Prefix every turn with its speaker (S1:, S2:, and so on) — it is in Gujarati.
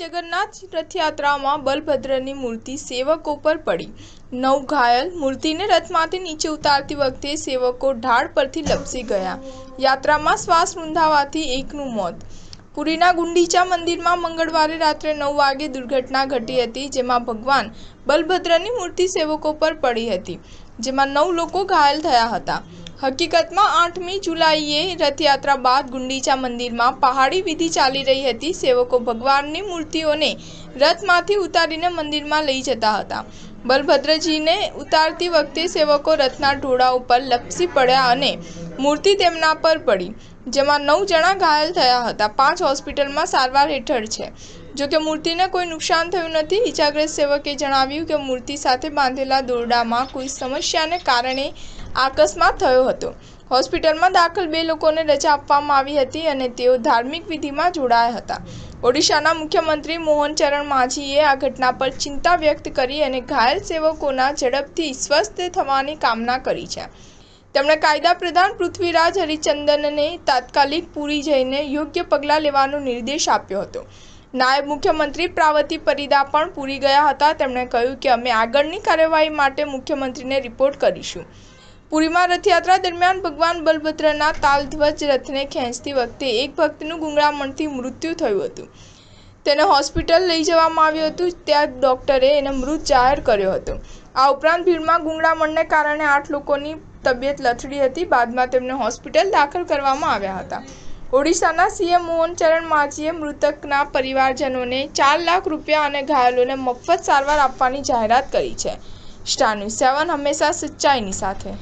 S1: જગન્નાથ રથયાત્રામાં બલભદ્રની મૂર્તિ સેવકો પર પડી નવ ઘાયલ મૂર્તિને રથમાંથી નીચે ઉતારતી વખતે સેવકો ઢાળ પરથી લપસી ગયા યાત્રામાં શ્વાસ રૂંધાવાથી એકનું મોત પુરીના ગુંડીચા મંદિરમાં મંગળવારે રાત્રે નવ વાગે દુર્ઘટના ઘટી હતી જેમાં ભગવાન બલભદ્રની મૂર્તિ સેવકો પર પડી હતી જેમાં નવ લોકો ઘાયલ થયા હતા હકીકતમાં આઠમી જુલાઈએ રથયાત્રા બાદ ગુંડીચા મંદિરમાં પહાડી વિધિ ચાલી રહી હતી સેવકો ભગવાનની મૂર્તિઓને રથમાંથી ઉતારીને મંદિરમાં લઈ જતા હતા બલભદ્રજીને ઉતારતી વખતે સેવકો રથના ઢોળા ઉપર લપસી પડ્યા અને મૂર્તિ તેમના પર પડી જેમાં નવ જણા ઘાયલ થયા હતા પાંચ હોસ્પિટલમાં સારવાર હેઠળ છે જો કે મૂર્તિને કોઈ નુકસાન થયું નથી ઈજાગ્રસ્ત સેવકે જણાવ્યું કે મૂર્તિ સાથે બાંધેલા દોરડામાં કોઈ સમસ્યાને કારણે અકસ્માત થયો હતો હોસ્પિટલમાં દાખલ બે લોકોને રજા આપવામાં આવી હતી અને તેઓ ધાર્મિક વિધિમાં જોડાયા હતા ઓડિશાના મુખ્યમંત્રી મોહન ચરણ માઝીએ આ ઘટના પર ચિંતા વ્યક્ત કરી અને ઘાયલ સેવકોના ઝડપથી સ્વસ્થ થવાની કામના કરી છે તેમણે કાયદા પ્રધાન પૃથ્વીરાજ હરિચંદનને તાત્કાલિક પૂરી જઈને યોગ્ય પગલાં લેવાનો નિર્દેશ આપ્યો હતો નાયબ મુખ્યમંત્રી પ્રાવતી પરિદા પણ પૂરી ગયા હતા તેમણે કહ્યું કે અમે આગળની કાર્યવાહી માટે મુખ્યમંત્રીને રિપોર્ટ કરીશું પુરીમાં રથયાત્રા દરમિયાન ભગવાન બલભદ્રના તાલધ્વજ રથને ખેંચતી વખતે એક ભક્તનું ગુંગળામણથી મૃત્યુ થયું હતું તેને હોસ્પિટલ લઈ જવામાં આવ્યું હતું ત્યાં ડૉક્ટરે એને મૃત જાહેર કર્યો હતો આ ઉપરાંત ભીડમાં ગુંગળામણને કારણે આઠ લોકોની તબિયત લથડી હતી બાદમાં તેમને હોસ્પિટલ દાખલ કરવામાં આવ્યા હતા ઓડિશાના સીએમ મોહન ચરણ માઝીએ મૃતકના પરિવારજનોને ચાર લાખ રૂપિયા અને ઘાયલોને મફત સારવાર આપવાની જાહેરાત કરી છે સ્ટાર ન્યૂઝ સેવન હંમેશા સચ્ચાઈની સાથે